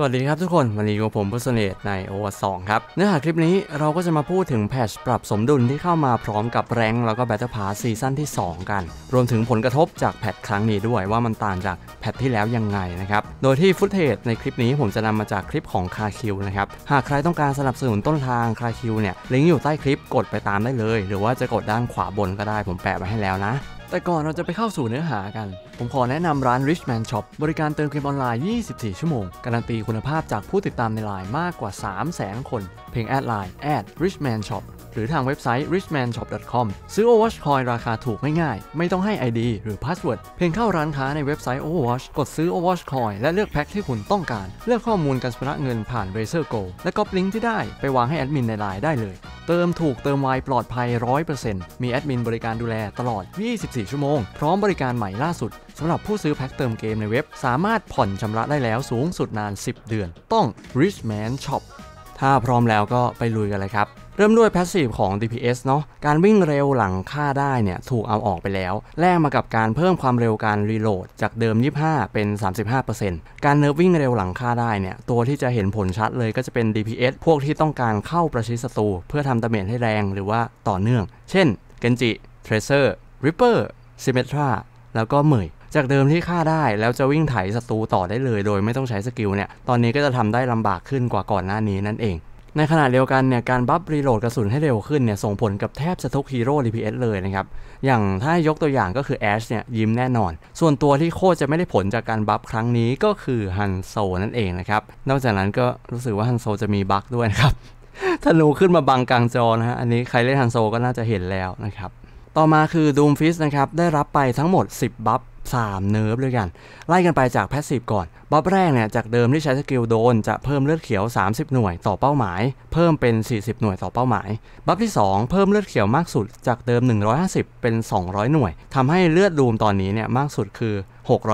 สวัสดีครับทุกคนวันนี้กับผมพุทธเนตในโอวสองครับเนื้อหาคลิปนี้เราก็จะมาพูดถึงแพชปรับสมดุลที่เข้ามาพร้อมกับแรงแล้วก็แบตเตอร์พาซีซั่นที่ 2 กัน รวมถึงผลกระทบจากแพทครั้งนี้ด้วยว่ามันต่างจากแพทที่แล้วยังไงนะครับ โดยที่ฟุตเทจในคลิปนี้ผมจะนำมาจากคลิปของคาคิวนะครับ หากใครต้องการสนับสนุนต้นทางคาคิวเนี่ยลิงก์อยู่ใต้คลิปกดไปตามได้เลยหรือว่าจะกดด้านขวาบนก็ได้ ผมแปะไว้ให้แล้วนะแต่ก่อนเราจะไปเข้าสู่เนื้อหากัน ผมขอแนะนำร้าน Richman Shop บริการเติมเกมออนไลน์ 24 ชั่วโมง การันตีคุณภาพจากผู้ติดตามในไลน์มากกว่า3 0 0แสนคน เพียงแอดไลน์แอด @richman shop หรือทางเว็บไซต์ richmanshop.com ซื้อ Overwatch Coin ราคาถูกง่ายๆไม่ต้องให้ ID หรือ Password เพียงเข้าร้านค้าในเว็บไซต์ Overwatch กดซื้อ Overwatch Coin และเลือกแพ็คที่คุณต้องการ เลือกข้อมูลการชำระเงินผ่าน Razer Go และก๊อปลิงก์ที่ได้ไปวางให้แอดมินในไลน์ได้เลย เติมถูกเติมไวปลอดภัย 100%มีแอดมินบริการดูแลตลอด 24 24ชั่วโมง พร้อมบริการใหม่ล่าสุดสำหรับผู้ซื้อแพ็คเติมเกมในเว็บ สามารถผ่อนชำระได้แล้วสูงสุดนาน 10 เดือน ต้อง Rich Man Shop ถ้าพร้อมแล้วก็ไปลุยกันเลยครับ เริ่มด้วยแพสซีฟของ DPS เนาะการวิ่งเร็วหลังฆ่าได้เนี่ย ถูกเอาออกไปแล้วแลกมากับการเพิ่มความเร็วการรีโหลดจากเดิม 25 เป็น 35%การเนิร์ฟวิ่งเร็วหลังฆ่าได้เนี่ยตัวที่จะเห็นผลชัดเลยก็จะเป็น DPS พวกที่ต้องการเข้าประชิดศัตรูเพื่อทำตะเมนให้แรงหรือว่าต่อเนื่อง เช่น เกนจิเทรเซอร์ Ripper s y m m e t r a แล้วก็เหมยจากเดิมที่ฆ่าได้ แล้วจะวิ่งไถศัตรูต่อได้เลยโดยไม่ต้องใช้สกิลเนี่ยตอนนี้ก็จะทำได้ลำบากขึ้นกว่าก่อนหน้านี้นั่นเอง ในขณะเดียวกันเนี่ยการบัฟรีโหลดกระสุนให้เร็วขึ้นเนี่ยส่งผลกับแทบจะทุกฮีโร่ DPS เลยนะครับ อย่างถ้ายกตัวอย่างก็คือแอชเนี่ยยิ้มแน่นอน ส่วนตัวที่โคตรจะไม่ได้ผลจากการบัฟครั้งนี้ก็คือฮันโซนั่นเองนะครับนอกจากนั้นก็รู้สึกว่าฮันโซจะมีบัฟด้วยนะครับธนูขึ้นมาบังกลางจอนะฮะอันนี้ใครเล่นฮันโซก็น่าจะเห็นแล้วนะครับต่อมาคือดูมฟิสนะครับได้รับไปทั้งหมด 10 บัฟ 3 เนิร์ฟด้วยกันไล่กันไปจากแพสซีฟก่อนบัฟแรกเนี่ยจากเดิมที่ใช้สกิลโดนจะเพิ่มเลือดเขียว 30 หน่วยต่อเป้าหมาย เพิ่มเป็น 40 หน่วยต่อเป้าหมายบัฟที่2 เพิ่มเลือดเขียวมากสุดจากเดิม 150 เป็น 200 หน่วย ทำให้เลือดดูมตอนนี้เนี่ยมากสุดคือ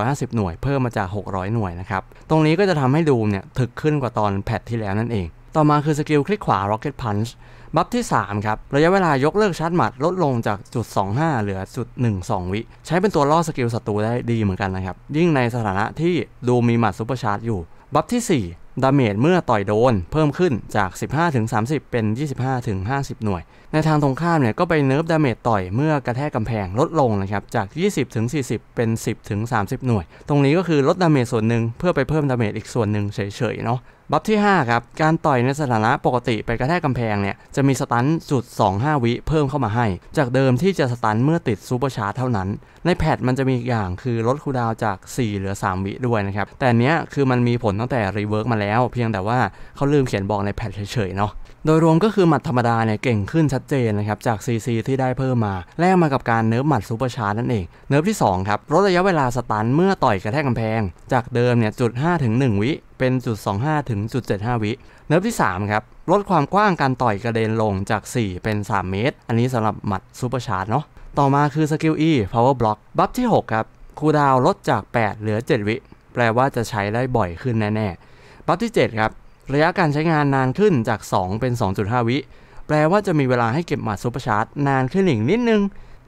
650 หน่วย เพิ่มมาจาก 600 หน่วยนะครับตรงนี้ก็จะทำให้ดูมเนี่ยถึกขึ้นกว่าตอนแพทที่แล้วนั่นเอง ต่อมาคือสกิลคลิกขวา Rocket Punch บัฟที่3ครับระยะเวลายกเลิกชาร์จหมัดลดลงจากจุด 25 เหลือจุด 12 วิ ใช้เป็นตัวล่อสกิลศัตรูได้ดีเหมือนกันนะครับ ยิ่งในสถานะที่ดูมีหมัดซุปเปอร์ชาร์จอยู่ บัฟที่ 4 ดาเมจเมื่อต่อยโดนเพิ่มขึ้นจาก 15 ถึง 30 เป็น 25 ถึง 50 หน่วย ในทางตรงข้ามเนี่ยก็ไปเนิร์ฟดาเมจต่อยเมื่อกระแทกกำแพงลดลงนะครับจาก 20 ถึง 40 เป็น 10 ถึง 30 หน่วย ตรงนี้ก็คือลดดาเมจส่วนหนึ่งเพื่อไปเพิ่มดาเมจอีกส่วนหนึ่งเฉยๆเนาะบัฟที่ 5 ครับ การต่อยในสถานะปกติไปกระแทกกำแพงเนี่ย จะมีสตันจุด 25 วิเพิ่มเข้ามาให้ จากเดิมที่จะสตันเมื่อติดซูเปอร์ชาร์เท่านั้น ในแพทมันจะมีอย่างคือ ลดคูดาวจาก4เหลือ3วิด้วยนะครับ แต่เนี้ยคือมันมีผลตั้งแต่รีเวิร์กมาแล้ว เพียงแต่ว่าเขาลืมเขียนบอกในแพทเฉยๆเนาะโดยรวมก็คือหมัดธรรมดาเนี่ยเก่งขึ้นชัดเจนนะครับ จาก CC ที่ได้เพิ่มมาแลกมากับการเนิร์ฟหมัดซูเปอร์ชาร์นั่นเอง เนิร์ฟที่ 2 ครับลดระยะเวลาสตันเมื่อต่อยกระแทกกำแพง จากเดิมเนี่ยจุด5ถึง 1 วิเป็นจุด25ถึงจุด75วิ เนิร์ฟที่ 3 ครับลดความกว้างการต่อยกระเด็นลงจาก 4 เป็น 3 เมตร อันนี้สำหรับหมัดซูเปอร์ชาร์เนาะต่อมาคือสกิล E Power Block บัฟที่6 ครับคูดาวลดจาก8เหลือ7 วิแปลว่าจะใช้ได้บ่อยขึ้นแน่ๆบัฟที่7ครับระยะการใช้งานนานขึ้นจาก 2 เป็น 2.5 วิ แปลว่าจะมีเวลาให้เก็บหมัดซูเปอร์ชาร์จนานขึ้นอีกนิดนึง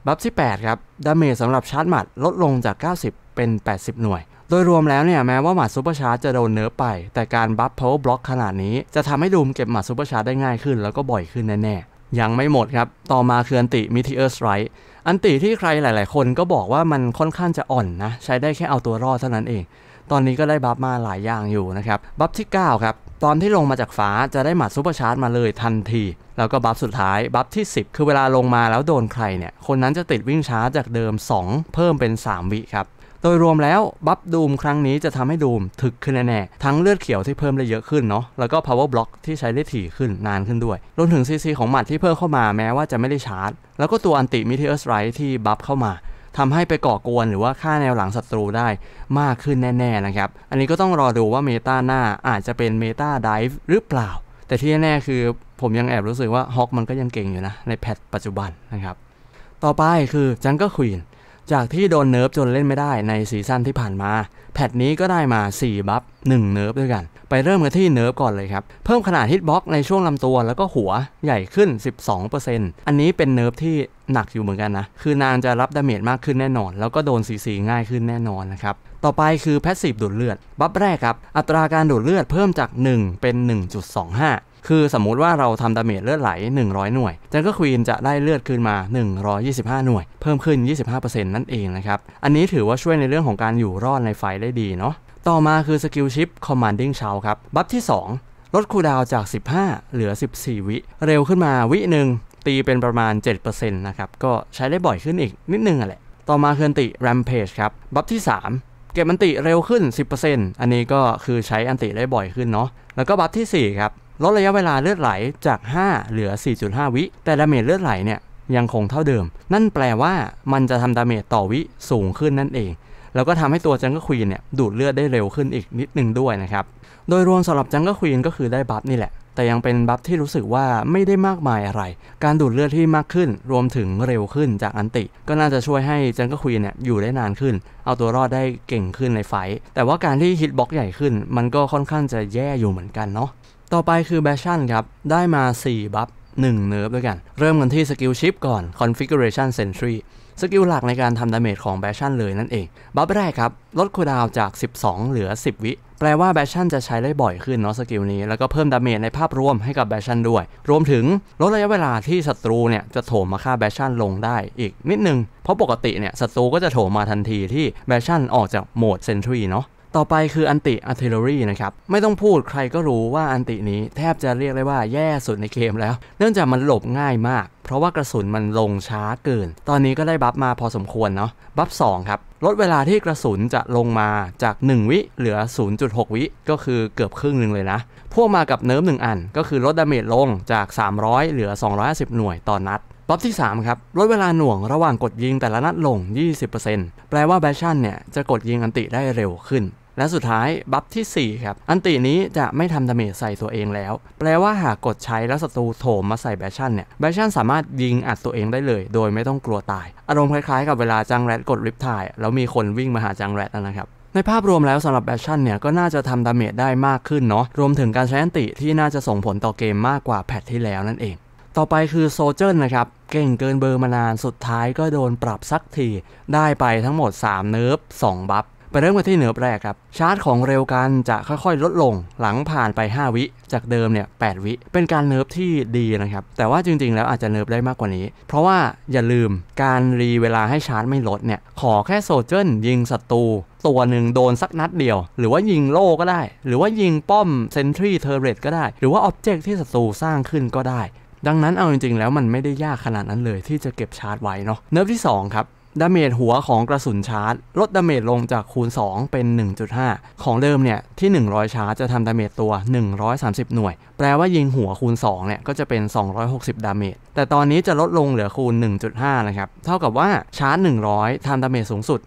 บัฟที่8ครับ ดาเมจสำหรับชาร์จหมัดลดลงจาก 90 เป็น 80 หน่วย โดยรวมแล้วเนี่ยแม้ว่าหมัดซูเปอร์ชาร์จจะโดนเนิร์ฟไป แต่การบัฟเพลบล็อก ขนาดนี้ จะทำให้ดูมเก็บหมัดซูเปอร์ชาร์จได้ง่ายขึ้นแล้วก็บ่อยขึ้นแน่ๆยังไม่หมดครับ ต่อมาคืออันติมิทิเออร์สไรท์อันติที่ใครหลาย ๆ คนก็บอกว่ามันค่อนข้างจะอ่อนนะ ใช้ได้แค่เอาตัวรอดเท่านั้นเอง ตอนนี้ก็ได้บัฟมาหลายอย่างอยู่นะครับบัฟที่ 9 ครับตอนที่ลงมาจากฟ้าจะได้หมัดซูเปอร์ชาร์จมาเลยทันที แล้วก็บัฟสุดท้าย บัฟที่ 10 คือเวลาลงมาแล้วโดนใครเนี่ย คนนั้นจะติดวิ่งชาร์จจากเดิม 2 เพิ่มเป็น 3 วิครับ โดยรวมแล้ว บัฟดูมครั้งนี้จะทำให้ดูมถึกขึ้นแน่แทั้งเลือดเขียวที่เพิ่มได้เยอะขึ้นเนาะ แล้วก็ power block ที่ใช้ได้ถี่ขึ้นนานขึ้นด้วยรวมถึงซีซีของหมัดที่เพิ่มเข้ามาแม้ว่าจะไม่ได้ชาร์จ แล้วก็ตัวอันติมิเทอร์สไรที่บัฟเข้ามาทำให้ไปก่อกวนหรือว่าฆ่าแนวหลังศัตรูได้มากขึ้นแน่ๆนะครับ อันนี้ก็ต้องรอดูว่าเมตาหน้าอาจจะเป็นเมตาไดฟ์หรือเปล่า แต่ที่แน่ๆคือผมยังแอบรู้สึกว่าฮอกมันก็ยังเก่งอยู่นะ ในแพทปัจจุบันนะครับ ต่อไปคือจังกิควีน จากที่โดนเนิร์ฟจนเล่นไม่ได้ในซีซั่นที่ผ่านมาแพทนี้ก็ได้มา 4 บัฟ 1 เนิร์ฟด้วยกัน ไปเริ่มกันที่เนิร์ฟก่อนเลยครับ เพิ่มขนาดฮิตบ็อกในช่วงลำตัวแล้วก็หัวใหญ่ขึ้น 12%อันนี้เป็นเนิร์ฟที่หนักอยู่เหมือนกันนะ คือนางจะรับดาเมจมากขึ้นแน่นอน แล้วก็โดนซีซีง่ายขึ้นแน่นอนนะครับ ต่อไปคือแพสซีฟดูดเลือด บัฟแรกครับ อัตราการดูดเลือดเพิ่มจาก 1 เป็น 1.25คือสมมุติว่าเราทำดาเมจเลือดไหล 100 หน่วยจังก็ควีนจะได้เลือดคืนมา 125 หน่วย เพิ่มขึ้น 25%นั่นเองนะครับ อันนี้ถือว่าช่วยในเรื่องของการอยู่รอดในไฟได้ดีเนาะ ต่อมาคือสกิลชิป commanding ชาวครับ บัฟที่ 2 ลดคูดาวจาก 15 เหลือ 14 วิ เร็วขึ้นมาวิหนึ่งตีเป็นประมาณ7%นะครับ ก็ใช้ได้บ่อยขึ้นอีกนิดนึงอะแหละ ต่อมาคือติ rampage ครับ บัฟที่ 3 เก็บอันติเร็วขึ้น 10%อันนี้ก็คือใช้อันติได้บ่อยขึ้นเนาะแล้วก็บัฟที่ 4 ครับลดระยะเวลาเลือดไหลจาก 5 เหลือ 4.5 วิ แต่ดาเมจเลือดไหลเนี่ยยังคงเท่าเดิม นั่นแปลว่ามันจะทำดาเมจต่อวิสูงขึ้นนั่นเอง แล้วก็ทำให้ตัวจังเกิควีนเนี่ยดูดเลือดได้เร็วขึ้นอีกนิดนึงด้วยนะครับ โดยรวมสำหรับจังเกิควีนก็คือได้บัฟนี่แหละ แต่ยังเป็นบัฟที่รู้สึกว่าไม่ได้มากมายอะไร การดูดเลือดที่มากขึ้น รวมถึงเร็วขึ้นจากอันติ ก็น่าจะช่วยให้จังเกิควีนเนี่ยอยู่ได้นานขึ้น เอาตัวรอดได้เก่งขึ้นในไฟ แต่ว่าการที่ฮิตบ็อกใหญ่ขึ้น มันก็ค่อนข้างจะแย่อยู่เหมือนกันเนาะต่อไปคือแบชชั่นครับ ได้มา 4 บัฟ 1 เนิร์ฟด้วยกันเริ่มกันที่สกิลชิปก่อน Configuration Sentry สกิลหลักในการทำดาเมจของแบชชั่นเลยนั่นเอง บัฟแรกครับ ลดคูดาวจาก 12 เหลือ 10 วิ แปลว่าแบชชั่นจะใช้ได้บ่อยขึ้นเนาะสกิลนี้แล้วก็เพิ่มดาเมจในภาพรวมให้กับแบชชั่นด้วย รวมถึง ลดระยะเวลาที่ศัตรูเนี่ยจะโถมมาฆ่าแบชชั่นลงได้อีกนิดนึงเพราะปกติเนี่ยศัตรูก็จะโถมมาทันทีที่แบชั่นออกจากโหมดเซนทรีเนาะต่อไปคืออันติอาร์ตทเลอรี่นะครับ ไม่ต้องพูดใครก็รู้ว่าอันตินี้แทบจะเรียกได้ว่าแย่สุดในเกมแล้ว เนื่องจากมันหลบง่ายมาก เพราะว่ากระสุนมันลงช้าเกิน ตอนนี้ก็ได้บัฟมาพอสมควรเนาะบัฟ2ครับ ลดเวลาที่กระสุนจะลงมาจาก 1 วิเหลือ 0.6 วิ ก็คือเกือบครึ่งหนึ่งเลยนะพวกมากับเนิร์ฟหนึ่งอันก็คือลดดาเมจลงจาก300 เหลือ250หน่วยต่อนนัดบัฟบที่3ครับลดเวลาหน่วงระหว่างกดยิงแต่ละนัดลง 20%แปลว่าแบชชั่นเนี่ยจะกดยิงอันติได้เร็วขึ้นและสุดท้ายบัฟที่ 4 ครับ อันตินี้จะไม่ทำดาเมจใส่ตัวเองแล้ว แปลว่าหากกดใช้แล้วศัตรูโถมมาใส่แบชชั่นเนี่ยแบชชั่นสามารถยิงอัดตัวเองได้เลย โดยไม่ต้องกลัวตาย อารมณ์คล้ายๆ กับเวลาจังแรดกดริปทาย แล้วมีคนวิ่งมาหาจังแรดนะครับในภาพรวมแล้วสำหรับแบชชั่นเนี่ยก็น่าจะทำดาเมจได้มากขึ้นเนาะรวมถึงการใช้อันติที่น่าจะส่งผลต่อเกมมากกว่าแพทที่แล้วนั่นเอง ต่อไปคือโซเจอร์นะครับเก่งเกินเบอร์มานานสุดท้ายก็โดนปรับสักที ได้ไปทั้งหมด 3 เนิร์ฟ2 บัฟไปเริ่มกันที่เนือแรกครับ ชาร์จของเร็วกันจะค่อยๆ ลดลงหลังผ่านไป 5 วิจากเดิมเนี่ยแวิเป็นการเนิบที่ดีนะครับ แต่ว่าจริงๆ แล้วอาจจะเนิบได้มากกว่านี้ เพราะว่าอย่าลืมการรีเวลาให้ชาร์จไม่ลดเนี่ย ขอแค่โซเจ์ยิงศัตรูตัวหนึ่งโดนสักนัดเดียวหรือว่ายิงโล่ก็ได้ หรือว่ายิงป้อมเซนทรีเทอร์เรตก็ได้หรือว่าอ็อบเจกต์ที่ศัตรูสร้างขึ้นก็ได้ ดังนั้นเอาจริงๆ แล้วมันไม่ได้ยากขนาดนั้นเลยที่จะเก็บชาร์จไว้ เนาะเนิบที่2ครับดาเมจหัวของกระสุนชาร์จ ลดดาเมจลงจากคูณ 2 เป็น 1.5 ของเดิมเนี่ยที่ 100 ชาร์จจะทำดาเมจตัว 130 หน่วย แปลว่ายิงหัวคูณ2เนี่ยก็จะเป็น 260 ดาเมจแต่ตอนนี้จะลดลงเหลือคูณ 1.5 นะครับ เท่ากับว่าชาร์จ 100ทำดาเมจสูงสุด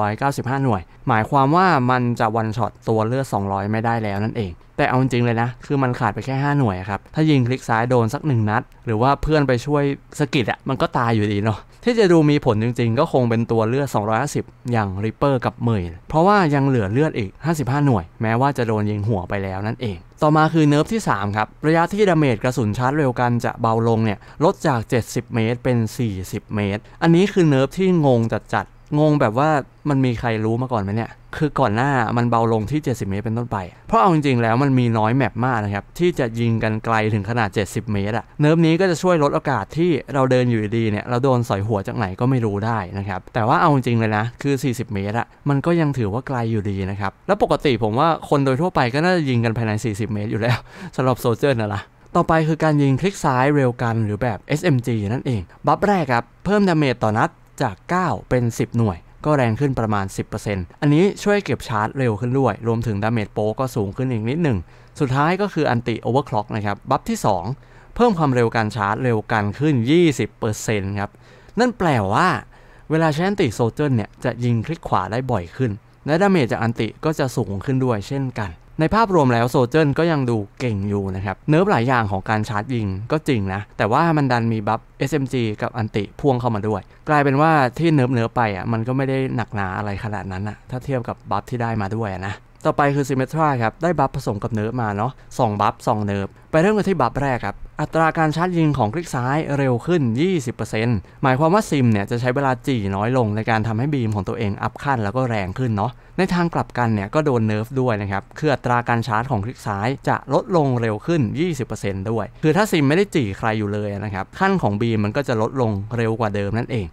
195 หน่วย หมายความว่ามันจะวันช็อตตัวเลือด 200 ไม่ได้แล้วนั่นเองแต่เอาจริงเลยนะ คือมันขาดไปแค่ 5 หน่วยครับ ถ้ายิงคลิกซ้ายโดนสัก 1 นัด หรือว่าเพื่อนไปช่วยสกิดอะมันก็ตายอยู่ดีเนาะ ที่จะดูมีผลจริงๆ ก็คงเป็นตัวเลือด 250อย่างริปเปอร์กับเมย เพราะว่ายังเหลือเลือดอีก 55 หน่วย แม้ว่าจะโดนยิงหัวไปแล้วนั่นเอง ต่อมาคือเนิร์ฟที่ 3 ครับ ระยะที่ดาเมจกระสุนชาร์จเร็วกันจะเบาลงเนี่ย ลดจาก 70 เมตรเป็น 40 เมตร อันนี้คือเนิร์ฟที่งงจัดๆงงแบบว่ามันมีใครรู้มาก่อนไหมเนี่ยคือก่อนหน้ามันเบาลงที่ 70 เมตรเป็นต้นไป เพราะเอาจริง ๆ แล้วมันมีน้อยแมปมากนะครับ ที่จะยิงกันไกลถึงขนาด 70 เมตรอะเนิร์ฟนี้ก็จะช่วยลดโอกาสที่เราเดินอยู่ดีเนี่ยเราโดนสอยหัวจากไหนก็ไม่รู้ได้นะครับ แต่ว่าเอาจริง ๆ เลยนะ คือ 40 เมตรอะมันก็ยังถือว่าไกลอยู่ดีนะครับ แล้วปกติผมว่าคนโดยทั่วไปก็น่าจะยิงกันภายใน 40 เมตรอยู่แล้วสำหรับโซเจอร์นะล่ะต่อไปคือการยิงคลิกซ้ายเรวกันหรือแบบ SMG นั่นเอง บัฟแรกครับเพิ่มดาเมจต่อนัดจาก 9 เป็น 10 หน่วยก็แรงขึ้นประมาณ 10%อันนี้ช่วยเก็บชาร์จเร็วขึ้นด้วย รวมถึงดาเมจโปก็สูงขึ้นอีกนิดหนึ่ง สุดท้ายก็คืออันติโอเวอร์คล็อกนะครับ บัฟที่ 2 เพิ่มความเร็วการชาร์จเร็วกันขึ้น 20%ครับ นั่นแปลว่า เวลาใช้อันติโซเจอร์เนี่ยจะยิงคลิกขวาได้บ่อยขึ้น และดาเมจจากอันติก็จะสูงขึ้นด้วย เช่นกันในภาพรวมแล้วโซเจ์ก็ยังดูเก่งอยู่นะครับ เนิร์ฟหลายอย่างของการชาร์จยิงก็จริงนะ แต่ว่ามันดันมีบัฟ SMG กับอันติพ่วงเข้ามาด้วย กลายเป็นว่าที่เนิร์ฟเนิร์ฟไปอ่ะมันก็ไม่ได้หนักหนาอะไรขนาดนั้นอ่ะ ถ้าเทียบกับบัฟที่ได้มาด้วยนะต่อไปคือซิมเมทราครับ ได้บัฟผสมกับเนิร์ฟมาเนาะสองบัฟสองเนิร์ฟไปเริ่มกันที่บัฟแรกครับ อัตราการชาร์จยิงของคลิกซ้ายเร็วขึ้น 20%หมายความว่าซิมเนี่ยจะใช้เวลาจี่น้อยลงในการทำให้บีมของตัวเองอัพขั้นแล้วก็แรงขึ้นเนาะในทางกลับกันเนี่ยก็โดนเนิร์ฟด้วยนะครับ คืออัตราการชาร์จของคลิกซ้ายจะลดลงเร็วขึ้น 20%ด้วย คือถ้าซิมไม่ได้จี่ใครอยู่เลยนะครับขั้นของบีมมันก็จะลดลงเร็วกว่าเดิมนั่นเอง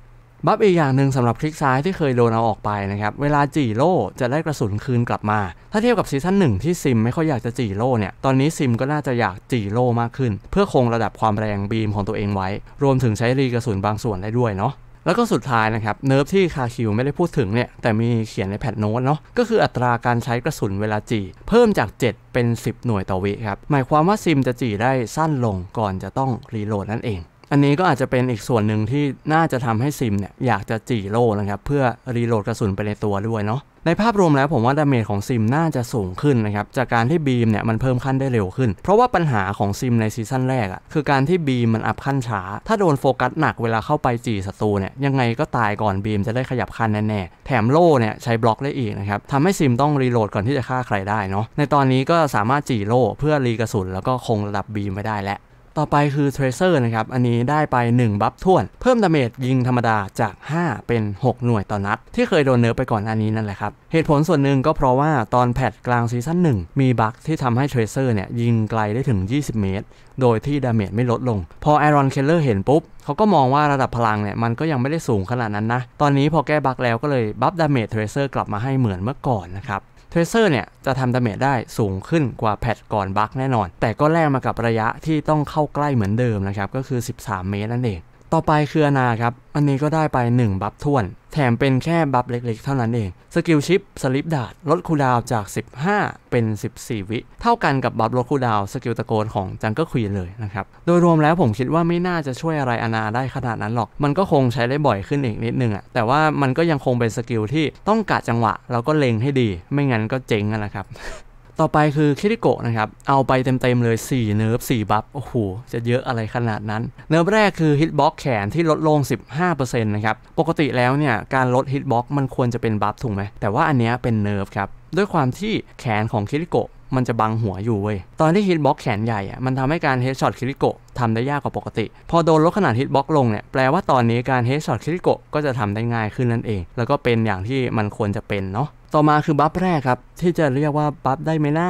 บัฟอีกอย่างหนึ่งสำหรับคลิกซ้ายที่เคยโดนเอาออกไปนะครับเวลาจีโล่จะได้กระสุนคืนกลับมา ถ้าเทียบกับซีซั่นหนึ่งที่ซิม ไม่ค่อยอยากจะจีโล่เนี่ยตอนนี้ซิมก็น่าจะอยากจีโล่มากขึ้น เพื่อคงระดับความแรงบีมของตัวเองไว้ รวมถึงใช้รีกระสุนบางส่วนได้ด้วยเนาะแล้วก็สุดท้ายนะครับเนิร์ฟที่คาคิวไม่ได้พูดถึงเนี่ยแต่มีเขียนในแพทโน้ตเนาะก็คืออัตราการใช้กระสุนเวลาจีเพิ่มจาก 7 เป็น 10 หน่วยต่อวิครับหมายความว่าซิมจะจีได้สั้นลงก่อนจะต้องรีโหลดนั่นเองอันนี้ก็อาจจะเป็นอีกส่วนหนึ่งที่น่าจะทำให้ซิมเนี่ยอยากจะจีโร่นะครับเพื่อรีโหลดกระสุนไปในตัวด้วยเนาะในภาพรวมแล้วผมว่าดาเมจของซิมน่าจะสูงขึ้นนะครับจากการที่บีมเนี่ยมันเพิ่มขั้นได้เร็วขึ้น เพราะว่าปัญหาของซิมในซีซั่นแรกอะ่ะคือการที่บีมมันอับขั้นช้าถ้าโดนโฟกัสหนักเวลาเข้าไปจีศัตรูเนี่ยยังไงก็ตายก่อนบีมจะได้ขยับขั้นแน่ๆแถมโล่เนี่ยใช้บล็อกได้อีกนะครับทำให้ซิมต้องรีโหลดก่อนที่จะฆ่าใครได้เนาะในตอนนี้ก็สามารถจีโล่เพื่อรีกระสุนแล้วก็คงระดับบีมไว้ได้แล้วต่อไปคือเทรเซอร์นะครับ อันนี้ได้ไป 1 บัฟท่วน เพิ่มดาเมจยิงธรรมดาจาก 5 เป็น 6 หน่วยต่อนัด ที่เคยโดนเนิร์ฟไปก่อนอันนี้นั่นแหละครับ เหตุผลส่วนหนึ่งก็เพราะว่า ตอนแพทกลางซีซั่น1มีบัคที่ทำให้เทรเซอร์เนี่ย ยิงไกลได้ถึง 20 เมตร โดยที่ดาเมจไม่ลดลง พอไอรอนเคลเลอร์เห็นปุ๊บเขาก็มองว่าระดับพลังเนี่ยมันก็ยังไม่ได้สูงขนาดนั้นนะตอนนี้พอแก้บัคแล้วก็เลยบัฟดาเมจเทรเซอร์กลับมาให้เหมือนเมื่อก่อนนะครับเทรเซอร์เนี่ยจะทำดาเมจได้สูงขึ้นกว่าแพทก่อนบัคแน่นอน แต่ก็แลกมากับระยะที่ต้องเข้าใกล้เหมือนเดิมนะครับ ก็คือ 13 เมตรนั่นเองต่อไปคืออนาครับ อันนี้ก็ได้ไป 1 บัฟท่วน แถมเป็นแค่บัฟเล็กๆเท่านั้นเอง สกิลชิป สลิปดาดลดคูดาวจาก 15 เป็น 14 วิ เท่ากันกับบัฟลดคูดาวสกิลตะโกนของจังก็ควีเลยนะครับ โดยรวมแล้วผมคิดว่าไม่น่าจะช่วยอะไรอนาได้ขนาดนั้นหรอก มันก็คงใช้ได้บ่อยขึ้นอีกนิดนึงอะแต่ว่ามันก็ยังคงเป็นสกิลที่ต้องกะจังหวะแล้วก็เล็งให้ดี ไม่งั้นก็เจ๊งนะครับต่อไปคือคิริโกะนะครับ เอาไปเต็มๆเลย 4 เนิร์ฟ4 บัฟ โอ้โห จะเยอะอะไรขนาดนั้น เนิร์ฟแรกคือฮิตบ็อกแขนที่ลดลง 15%นะครับ ปกติแล้วเนี่ย การลดฮิตบ็อกมันควรจะเป็นบัฟถูกไหม แต่ว่าอันเนี้ยเป็นเนิร์ฟครับ ด้วยความที่แขนของคิริโกะมันจะบังหัวอยู่เว้ย ตอนที่ฮิตบ็อกแขนใหญ่อะมันทำให้การเฮดช็อตคิริโกะทำได้ยากกว่าปกติ พอโดนลดขนาดฮิตบ็อกลงเนี่ย แปลว่าตอนนี้การเฮดช็อตคิริโกะก็จะทำได้ง่ายขึ้นนั่นเอง แล้วก็เป็นอย่างที่มันควรจะเป็นเนาะต่อมาคือบัฟแรกครับ ที่จะเรียกว่าบัฟได้ไหมนะ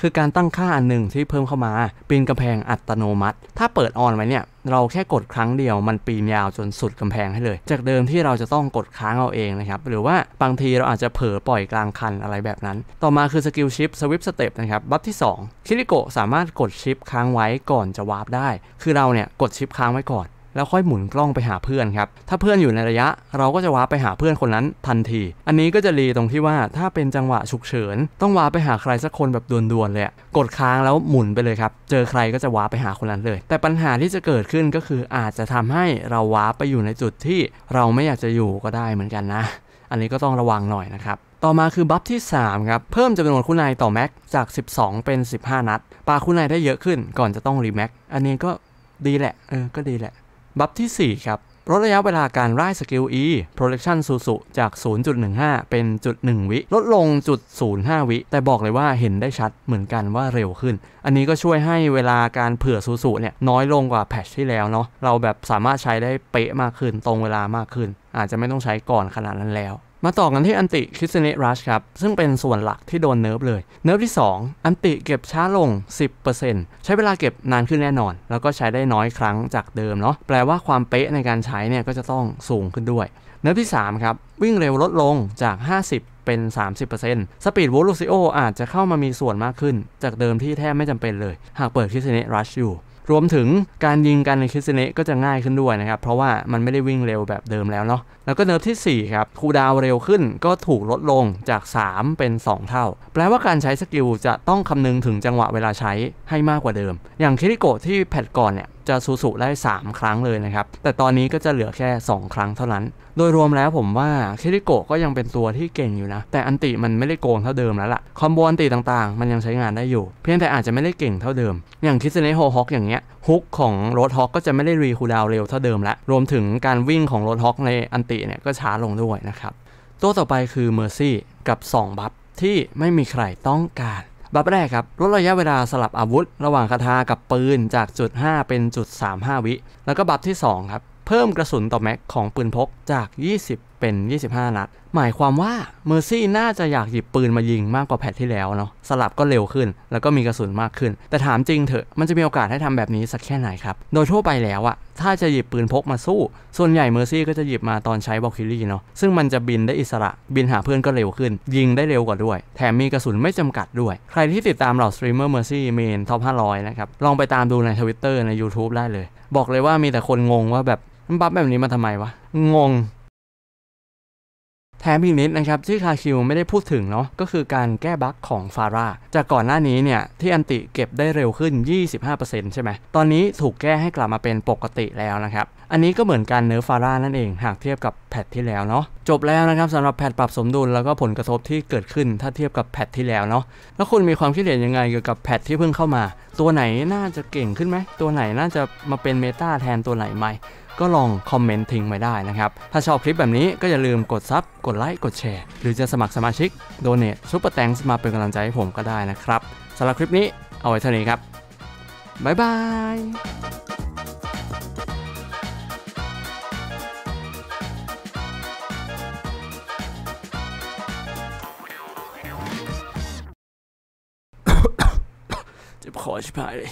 คือการตั้งค่าอันหนึ่งที่เพิ่มเข้ามาปีนกำแพงอัตโนมัติ ถ้าเปิดออนไว้เนี่ย เราแค่กดครั้งเดียวมันปีนยาวจนสุดกำแพงให้เลย จากเดิมที่เราจะต้องกดค้างเอาเองนะครับ หรือว่าบางทีเราอาจจะเผลอปล่อยกลางคันอะไรแบบนั้น ต่อมาคือสกิลชิปสวิปสเต็ปนะครับบัฟที่2คิริโกสามารถกดชิปค้างไว้ก่อนจะวาร์ปได้คือเราเนี่ยกดชิปค้างไว้ก่อนแล้วค่อยหมุนกล้องไปหาเพื่อนครับ ถ้าเพื่อนอยู่ในระยะ เราก็จะว้าไปหาเพื่อนคนนั้นทันที อันนี้ก็จะรีตรงที่ว่าถ้าเป็นจังหวะฉุกเฉินต้องว้าไปหาใครสักคนแบบด่วนๆเลยกดค้างแล้วหมุนไปเลยครับ เจอใครก็จะว้าไปหาคนนั้นเลย แต่ปัญหาที่จะเกิดขึ้นก็คืออาจจะทำให้เราว้าไปอยู่ในจุดที่เราไม่อยากจะอยู่ก็ได้เหมือนกันนะ อันนี้ก็ต้องระวังหน่อยนะครับ ต่อมาคือบัฟที่3ครับ เพิ่มจำนวนคุณนายต่อแม็กจาก 12 เป็น 15นัดปาคุณนายได้เยอะขึ้นก่อนจะต้องรีแม็กอันนี้ก็ดีแหละเออก็ดีแหละบัฟที่ 4 ครับลดระยะเวลาการไล่สกิล E p r o j e c t i o n สูสุจาก 0.15 เป็นจุด1วิ ลดลงจุด05 วิ แต่บอกเลยว่าเห็นได้ชัด เหมือนกันว่าเร็วขึ้น อันนี้ก็ช่วยให้เวลาการเผื่อสูสุเนี่ยน้อยลงกว่าแพทช์ที่แล้วเนาะ เราแบบสามารถใช้ได้เป๊ะมากขึ้น ตรงเวลามากขึ้น อาจจะไม่ต้องใช้ก่อนขนาดนั้นแล้วมาต่อกันที่อันติคิสเนรัชครับซึ่งเป็นส่วนหลักที่โดนเนิร์ฟเลยเนิร์ฟที่ 2 อันติเก็บช้าลง 10%ใช้เวลาเก็บนานขึ้นแน่นอน แล้วก็ใช้ได้น้อยครั้งจากเดิมเนาะแปลว่าความเป๊ะในการใช้เนี่ยก็จะต้องสูงขึ้นด้วย เนิร์ฟที่3ครับวิ่งเร็วลดลงจาก 50 เป็น 30%สปีดวอลูซิโออาจจะเข้ามามีส่วนมากขึ้น จากเดิมที่แทบไม่จำเป็นเลยหากเปิดคิสเนรัชอยู่รวมถึงการยิงกันในคิสเนะก็จะง่ายขึ้นด้วยนะครับ เพราะว่ามันไม่ได้วิ่งเร็วแบบเดิมแล้วเนาะแล้วก็เนิร์ฟที่ 4 ครับคูดาวเร็วขึ้นก็ถูกลดลงจาก 3 เป็น 2 เท่า แปลว่าการใช้สกิลจะต้องคำนึงถึงจังหวะเวลาใช้ให้มากกว่าเดิม อย่างคิริโกะที่แพทก่อนเนี่ยจะสูสุได้ 3 ครั้งเลย นะครับ แต่ตอนนี้ก็จะเหลือแค่ 2 ครั้งเท่านั้น โดยรวมแล้วผมว่าเคริโกก็ยังเป็นตัวที่เก่งอยู่นะ แต่อันติมันไม่ได้โกงเท่าเดิมแล้วละ่ะคอมโบอันติต่างๆมันยังใช้งานได้อยู่เพียงแต่อาจจะไม่ได้เก่งเท่าเดิม อย่างคิสเนโฮฮอกอย่างเงี้ยฮุกของโรดฮอกก็จะไม่ได้รีคูลดาวเร็วเท่าเดิมละรวมถึงการวิ่งของโรดฮอก ในอันติเนี่ยก็ช้าลงด้วยนะครับตัวต่อไปคือเมอร์ซี่กับ2บัฟที่ไม่มีใครต้องการบับแรกครับลดระยะเวลาสลับอาวุธ ระหว่างคาถากับปืนจากจุด 5 เป็นจุด 35 วิ แล้วก็บับที่ 2 ครับ เพิ่มกระสุนต่อแม็กของปืนพกจาก 20เป็น 25นัดหมายความว่า เมอร์ซี่น่าจะอยากหยิบปืนมายิงมากกว่าแพทที่แล้วเนาะสลับก็เร็วขึ้น แล้วก็มีกระสุนมากขึ้น แต่ถามจริงเถอะ มันจะมีโอกาสให้ทำแบบนี้สักแค่ไหนครับ โดยทั่วไปแล้วอะถ้าจะหยิบปืนพกมาสู้ ส่วนใหญ่เมอร์ซี่ก็จะหยิบมาตอนใช้บอลคิลี่เนาะซึ่งมันจะบินได้อิสระบินหาเพื่อนก็เร็วขึ้น ยิงได้เร็วกว่าด้วย แถมมีกระสุนไม่จำกัดด้วยใครที่ติดตามเหล่าสตรีมเมอร์เมอร์ซี่เมนท็อป500นะครับลองไปตามดูในทวิตเตอร์ใน YouTube ได้เลย บอกเลยว่ามีแต่คนงงว่าแบบบัฟแบบนี้มาทำไมวะงงแถมอีกนิดนะครับที่คาคิวไม่ได้พูดถึงเนาะก็คือการแก้บั๊กของฟาร่าจากก่อนหน้านี้เนี่ยที่อันติเก็บได้เร็วขึ้น 25%ใช่ไหมตอนนี้ถูกแก้ให้กลับมาเป็นปกติแล้วนะครับ อันนี้ก็เหมือนการเนื้อฟาร่านั่นเองหากเทียบกับแพทที่แล้วเนาะจบแล้วนะครับสำหรับแพทปรับสมดุลแล้วก็ผลกระทบที่เกิดขึ้นถ้าเทียบกับแพทที่แล้วเนาะแล้วคุณมีความคิดเห็นยังไงเกี่ยวกับแพทที่เพิ่งเข้ามาตัวไหนน่าจะเก่งขึ้นไหมตัวไหนน่าจะมาเป็นเมตาแทนตัวไหนใหมก็ลองคอมเมนต์ทิ้งไว้ได้นะครับ ถ้าชอบคลิปแบบนี้ก็อย่าลืมกดซับกดไลค์ กดแชร์ หรือจะสมัครสมาชิก โดเนทซุปเปอร์แตงมาเป็นกำลังใจให้ผมก็ได้นะครับ สำหรับคลิปนี้เอาไว้เท่านี้ครับ บ๊ายบายจ็บคอชิบหายเลย